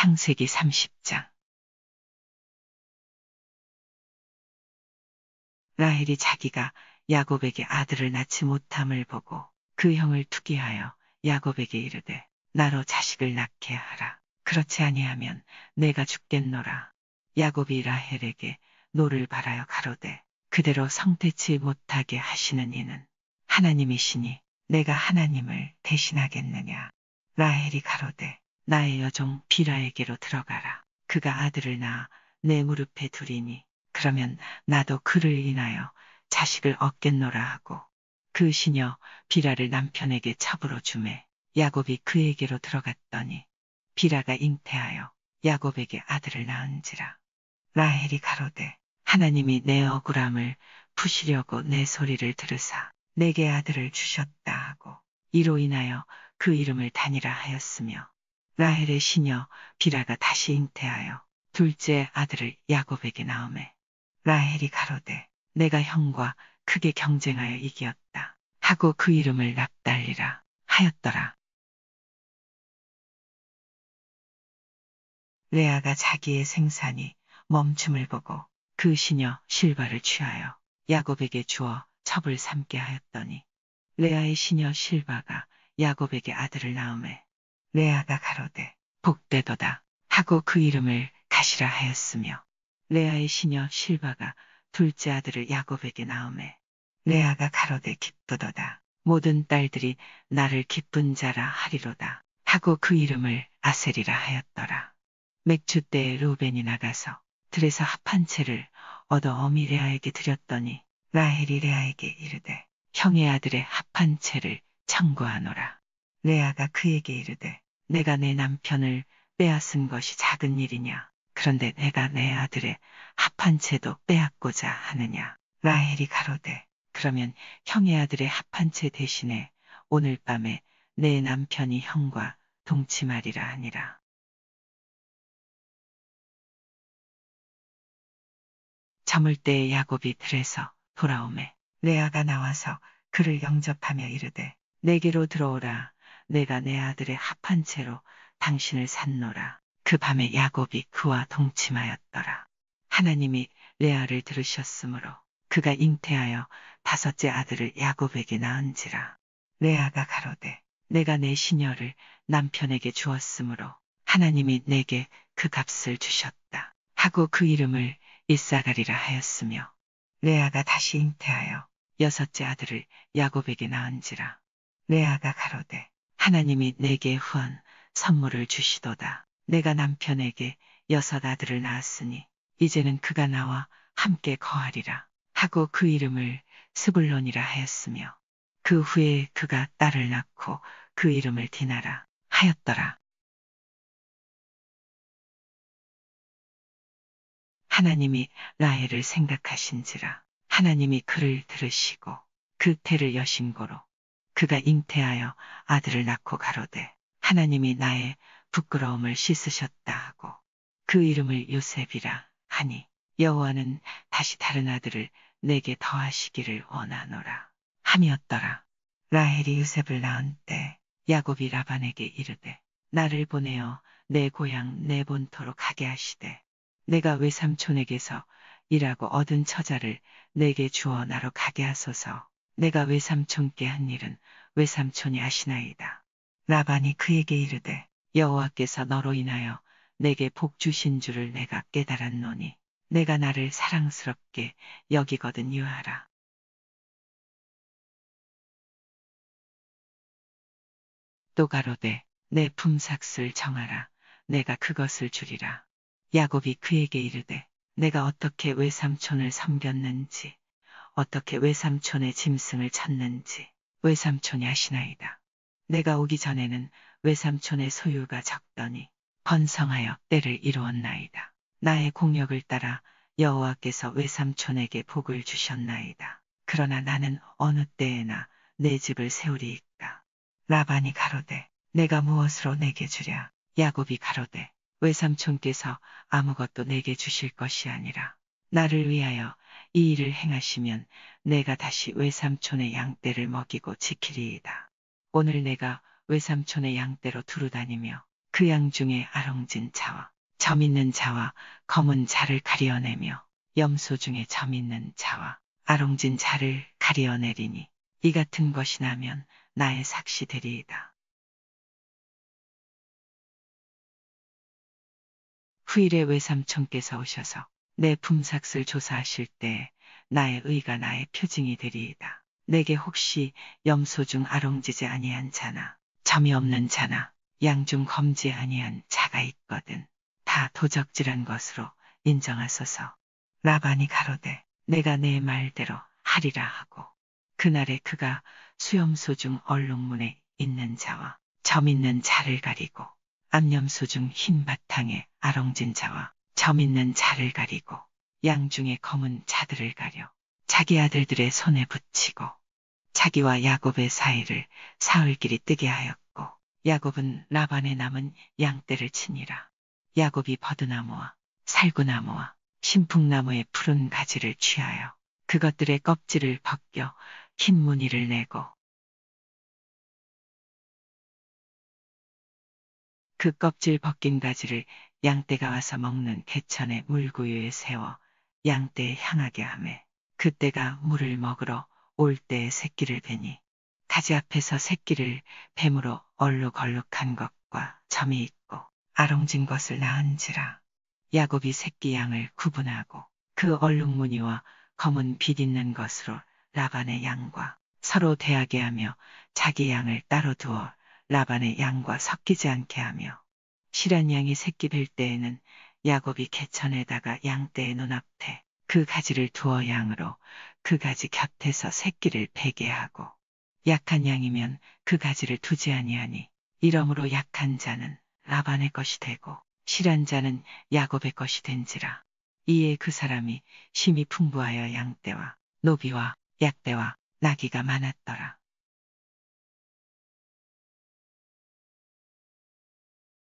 창세기 30장 라헬이 자기가 야곱에게 아들을 낳지 못함을 보고 그 형을 투기하여 야곱에게 이르되 나로 자식을 낳게 하라. 그렇지 아니하면 내가 죽겠노라. 야곱이 라헬에게 노를 바라여 가로되 그대로 성태치 못하게 하시는 이는 하나님이시니 내가 하나님을 대신하겠느냐. 라헬이 가로되 나의 여종 비라에게로 들어가라. 그가 아들을 낳아 내 무릎에 두리니 그러면 나도 그를 인하여 자식을 얻겠노라 하고 그 시녀 비라를 남편에게 잡으러 주매 야곱이 그에게로 들어갔더니 비라가 잉태하여 야곱에게 아들을 낳은지라 라헬이 가로되 하나님이 내 억울함을 푸시려고 내 소리를 들으사 내게 아들을 주셨다 하고 이로 인하여 그 이름을 다니라 하였으며 라헬의 시녀 비라가 다시 잉태하여 둘째 아들을 야곱에게 낳음에 라헬이 가로되 내가 형과 크게 경쟁하여 이기었다 하고 그 이름을 납달리라 하였더라. 레아가 자기의 생산이 멈춤을 보고 그 시녀 실바를 취하여 야곱에게 주어 첩을 삼게 하였더니 레아의 시녀 실바가 야곱에게 아들을 낳음에 레아가 가로되 복되도다 하고 그 이름을 가시라 하였으며 레아의 시녀 실바가 둘째 아들을 야곱에게 낳음에 레아가 가로되 기쁘도다 모든 딸들이 나를 기쁜 자라 하리로다 하고 그 이름을 아셀이라 하였더라 맥주 때에 로벤이 나가서 들에서 합한 채를 얻어 어미 레아에게 드렸더니 라헬이 레아에게 이르되 형의 아들의 합한 채를 참고하노라 레아가 그에게 이르되 내가 내 남편을 빼앗은 것이 작은 일이냐 그런데 내가 내 아들의 합한 채도 빼앗고자 하느냐 라헬이 가로되 그러면 형의 아들의 합한 채 대신에 오늘 밤에 내 남편이 형과 동치말이라아니라저을때 야곱이 들에서 돌아오매 레아가 나와서 그를 영접하며 이르되 내게로 들어오라 내가 내 아들의 합한 채로 당신을 산노라. 그 밤에 야곱이 그와 동침하였더라. 하나님이 레아를 들으셨으므로 그가 잉태하여 다섯째 아들을 야곱에게 낳은지라. 레아가 가로되 내가 내 시녀를 남편에게 주었으므로 하나님이 내게 그 값을 주셨다. 하고 그 이름을 이사가리라 하였으며 레아가 다시 잉태하여 여섯째 아들을 야곱에게 낳은지라. 레아가 가로되 하나님이 내게 후한 선물을 주시도다. 내가 남편에게 여섯 아들을 낳았으니 이제는 그가 나와 함께 거하리라 하고 그 이름을 스불론이라 하였으며 그 후에 그가 딸을 낳고 그 이름을 디나라 하였더라. 하나님이 라헬을 생각하신지라 하나님이 그를 들으시고 그 태를 여신고로 그가 잉태하여 아들을 낳고 가로되 하나님이 나의 부끄러움을 씻으셨다 하고 그 이름을 요셉이라 하니 여호와는 다시 다른 아들을 내게 더하시기를 원하노라 함이었더라 라헬이 요셉을 낳은 때 야곱이 라반에게 이르되 나를 보내어 내 고향 내 본토로 가게 하시되 내가 외삼촌에게서 일하고 얻은 처자를 내게 주어 나로 가게 하소서 내가 외삼촌께 한 일은 외삼촌이 아시나이다. 라반이 그에게 이르되 여호와께서 너로 인하여 내게 복 주신 줄을 내가 깨달았노니 내가 나를 사랑스럽게 여기거든 유하라. 또 가로되 내 품삯을 정하라 내가 그것을 주리라 야곱이 그에게 이르되 내가 어떻게 외삼촌을 섬겼는지 어떻게 외삼촌의 짐승을 찾는지 외삼촌이 하시나이다. 내가 오기 전에는 외삼촌의 소유가 적더니 번성하여 때를 이루었나이다. 나의 공력을 따라 여호와께서 외삼촌에게 복을 주셨나이다. 그러나 나는 어느 때에나 내 집을 세우리이까. 라반이 가로되 내가 무엇으로 내게 주랴. 야곱이 가로되 외삼촌께서 아무것도 내게 주실 것이 아니라 나를 위하여 이 일을 행하시면 내가 다시 외삼촌의 양떼를 먹이고 지키리이다. 오늘 내가 외삼촌의 양떼로 두루 다니며 그 양 중에 아롱진 자와 점 있는 자와 검은 자를 가리어내며 염소 중에 점 있는 자와 아롱진 자를 가리어내리니 이 같은 것이 나면 나의 삭시 되리이다. 후일에 외삼촌께서 오셔서 내 품삯을 조사하실 때 나의 의가 나의 표징이 되리이다. 내게 혹시 염소 중 아롱지지 아니한 자나 점이 없는 자나 양중 검지 아니한 자가 있거든. 다 도적질한 것으로 인정하소서. 라반이 가로되 내가 내 말대로 하리라 하고 그날에 그가 수염소 중 얼룩문에 있는 자와 점 있는 자를 가리고 암염소 중 흰 바탕에 아롱진 자와 점 있는 자를 가리고 양중에 검은 자들을 가려 자기 아들들의 손에 붙이고 자기와 야곱의 사이를 사흘길이 뜨게 하였고 야곱은 라반에 남은 양떼를 치니라. 야곱이 버드나무와 살구나무와 신풍나무의 푸른 가지를 취하여 그것들의 껍질을 벗겨 흰 무늬를 내고 그 껍질 벗긴 가지를 양떼가 와서 먹는 개천의 물구유에 세워 양떼에 향하게 하매 그때가 물을 먹으러 올 때의 새끼를 베니 가지 앞에서 새끼를 뱀으로 얼룩얼룩한 것과 점이 있고 아롱진 것을 낳은지라 야곱이 새끼 양을 구분하고 그 얼룩 무늬와 검은 빛 있는 것으로 라반의 양과 서로 대하게 하며 자기 양을 따로 두어 라반의 양과 섞이지 않게 하며 실한 양이 새끼 뵐 때에는 야곱이 개천에다가 양떼의 눈앞에 그 가지를 두어 양으로 그 가지 곁에서 새끼를 베게 하고 약한 양이면 그 가지를 두지 아니하니 이러므로 약한 자는 라반의 것이 되고 실한 자는 야곱의 것이 된지라 이에 그 사람이 심히 풍부하여 양떼와 노비와 약대와 나귀가 많았더라.